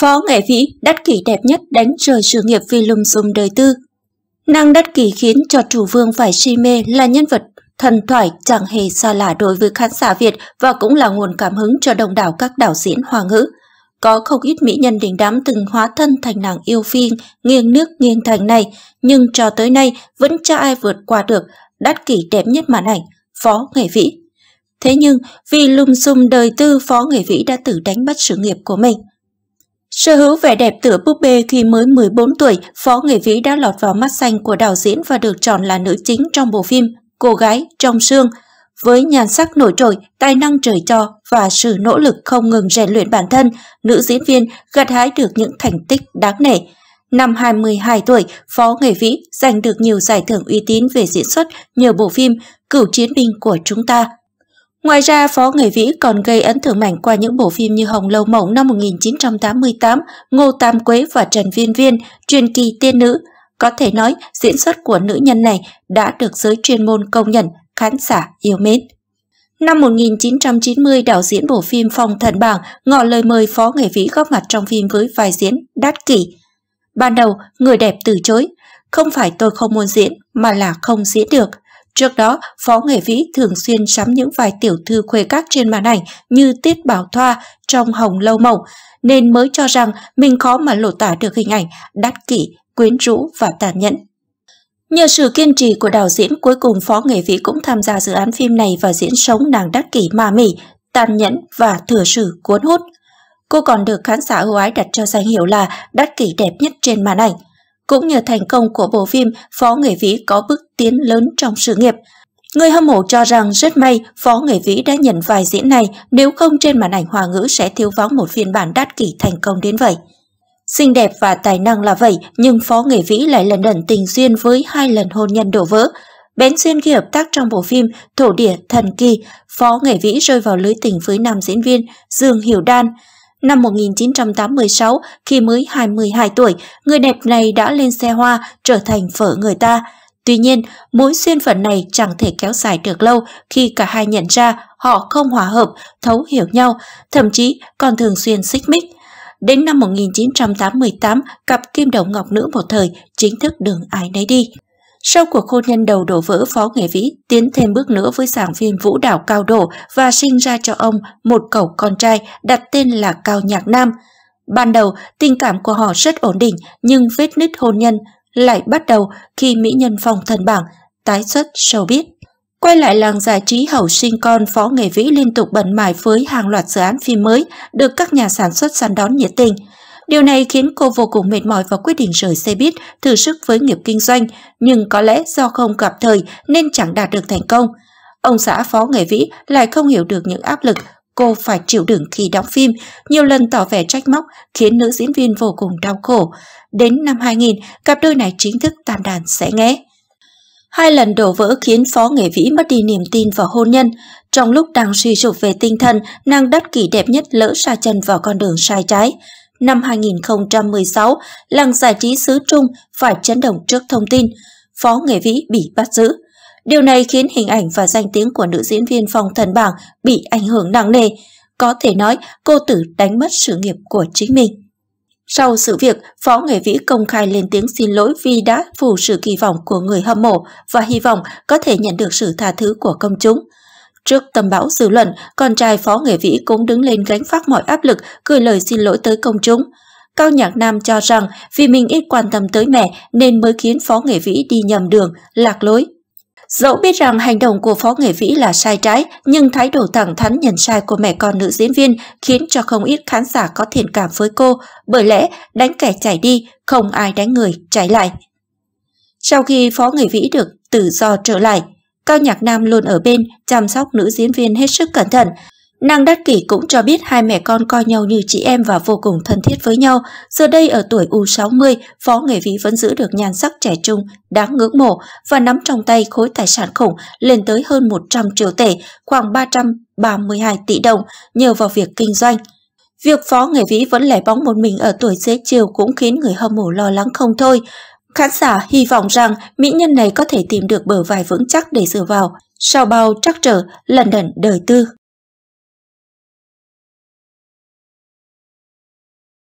Phó nghệ vĩ đắt kỷ đẹp nhất đánh trời sự nghiệp vì lùm xùm đời tư. Năng đắt kỷ khiến cho chủ vương phải si mê là nhân vật thần thoại chẳng hề xa lạ đối với khán giả Việt và cũng là nguồn cảm hứng cho đông đảo các đạo diễn hoa ngữ. Có không ít mỹ nhân đình đám từng hóa thân thành nàng yêu phiên, nghiêng nước nghiêng thành này, nhưng cho tới nay vẫn chưa ai vượt qua được đắt kỷ đẹp nhất màn ảnh, phó nghệ vĩ. Thế nhưng, vì lùm xùm đời tư phó nghệ vĩ đã tự đánh bắt sự nghiệp của mình – Sở hữu vẻ đẹp tựa búp bê khi mới 14 tuổi, Phó Nghệ Vĩ đã lọt vào mắt xanh của đạo diễn và được chọn là nữ chính trong bộ phim Cô gái trong sương. Với nhan sắc nổi trội, tài năng trời cho và sự nỗ lực không ngừng rèn luyện bản thân, nữ diễn viên gặt hái được những thành tích đáng nể. Năm 22 tuổi, Phó Nghệ Vĩ giành được nhiều giải thưởng uy tín về diễn xuất nhờ bộ phim Cửu Chiến binh của chúng ta. Ngoài ra, Phó nghệ Vĩ còn gây ấn tượng mạnh qua những bộ phim như Hồng Lâu Mộng năm 1988, Ngô Tam Quế và Trần Viên Viên, truyền kỳ tiên nữ. Có thể nói, diễn xuất của nữ nhân này đã được giới chuyên môn công nhận, khán giả yêu mến. Năm 1990, đạo diễn bộ phim Phong Thần Bảng ngỏ lời mời Phó Nghệ Vĩ góp mặt trong phim với vai diễn Đát Kỷ. Ban đầu, người đẹp từ chối. Không phải tôi không muốn diễn, mà là không diễn được. Trước đó, Phó Nghệ Vĩ thường xuyên sắm những vài tiểu thư khuê các trên màn ảnh như Tiết Bảo Thoa trong Hồng Lâu Mộng, nên mới cho rằng mình khó mà lộ tả được hình ảnh đắt kỷ, quyến rũ và tàn nhẫn. Nhờ sự kiên trì của đạo diễn, cuối cùng Phó Nghệ Vĩ cũng tham gia dự án phim này và diễn sống nàng đắc kỷ ma mỉ, tàn nhẫn và thừa sử cuốn hút. Cô còn được khán giả ưu ái đặt cho danh hiệu là đắc kỷ đẹp nhất trên màn ảnh cũng nhờ thành công của bộ phim, Phó Nghệ Vĩ có bước tiến lớn trong sự nghiệp. Người hâm mộ cho rằng rất may Phó Nghệ Vĩ đã nhận vai diễn này, nếu không trên màn ảnh hoa ngữ sẽ thiếu vắng một phiên bản đắt kỷ thành công đến vậy. Xinh đẹp và tài năng là vậy, nhưng Phó Nghệ Vĩ lại lần lần tình duyên với hai lần hôn nhân đổ vỡ. Bén duyên khi hợp tác trong bộ phim Thổ địa thần kỳ, Phó Nghệ Vĩ rơi vào lưới tình với nam diễn viên Dương Hiểu Đan. Năm 1986, khi mới 22 tuổi, người đẹp này đã lên xe hoa trở thành vợ người ta. Tuy nhiên, mối duyên phận này chẳng thể kéo dài được lâu khi cả hai nhận ra họ không hòa hợp, thấu hiểu nhau, thậm chí còn thường xuyên xích mích. Đến năm 1988, cặp Kim Đồng Ngọc Nữ một thời chính thức đường ái nấy đi. Sau cuộc hôn nhân đầu đổ vỡ Phó Nghệ Vĩ tiến thêm bước nữa với giảng viên vũ đạo Cao độ và sinh ra cho ông một cậu con trai đặt tên là Cao Nhạc Nam. Ban đầu, tình cảm của họ rất ổn định nhưng vết nứt hôn nhân lại bắt đầu khi mỹ nhân phong thần bảng tái xuất showbiz. Quay lại làng giải trí hậu sinh con, Phó Nghệ Vĩ liên tục bận mải với hàng loạt dự án phim mới được các nhà sản xuất săn đón nhiệt tình – Điều này khiến cô vô cùng mệt mỏi và quyết định rời xe buýt, thử sức với nghiệp kinh doanh, nhưng có lẽ do không gặp thời nên chẳng đạt được thành công. Ông xã Phó Nghệ Vĩ lại không hiểu được những áp lực cô phải chịu đựng khi đóng phim, nhiều lần tỏ vẻ trách móc khiến nữ diễn viên vô cùng đau khổ. Đến năm 2000, cặp đôi này chính thức tan đàn sẽ nghe. Hai lần đổ vỡ khiến Phó Nghệ Vĩ mất đi niềm tin vào hôn nhân. Trong lúc đang suy sụp về tinh thần, nàng đất kỷ đẹp nhất lỡ xa chân vào con đường sai trái. Năm 2016, làng giải trí xứ Trung phải chấn động trước thông tin Phó Nghệ Vĩ bị bắt giữ. Điều này khiến hình ảnh và danh tiếng của nữ diễn viên Phong Thần Bảng bị ảnh hưởng nặng nề. Có thể nói cô tử đánh mất sự nghiệp của chính mình. Sau sự việc, Phó Nghệ Vĩ công khai lên tiếng xin lỗi vì đã phủ sự kỳ vọng của người hâm mộ và hy vọng có thể nhận được sự tha thứ của công chúng. Trước tầm bão dư luận, con trai Phó Nghệ Vĩ cũng đứng lên gánh phát mọi áp lực, gửi lời xin lỗi tới công chúng. Cao Nhạc Nam cho rằng vì mình ít quan tâm tới mẹ nên mới khiến Phó Nghệ Vĩ đi nhầm đường, lạc lối. Dẫu biết rằng hành động của Phó Nghệ Vĩ là sai trái, nhưng thái độ thẳng thắn nhận sai của mẹ con nữ diễn viên khiến cho không ít khán giả có thiện cảm với cô, bởi lẽ đánh kẻ chạy đi, không ai đánh người, chạy lại. Sau khi Phó Nghệ Vĩ được tự do trở lại, Cao Nhạc Nam luôn ở bên, chăm sóc nữ diễn viên hết sức cẩn thận. Nàng Đắc Kỷ cũng cho biết hai mẹ con coi nhau như chị em và vô cùng thân thiết với nhau. Giờ đây ở tuổi U60, Phó Nghệ Vĩ vẫn giữ được nhan sắc trẻ trung, đáng ngưỡng mộ và nắm trong tay khối tài sản khủng lên tới hơn 100 triệu tệ, khoảng 332 tỷ đồng nhờ vào việc kinh doanh. Việc Phó Nghệ Vĩ vẫn lẻ bóng một mình ở tuổi dễ chiều cũng khiến người hâm mộ lo lắng không thôi. Khán giả hy vọng rằng mỹ nhân này có thể tìm được bờ vai vững chắc để dựa vào. Sau bao trắc trở, lần đẩn đời tư.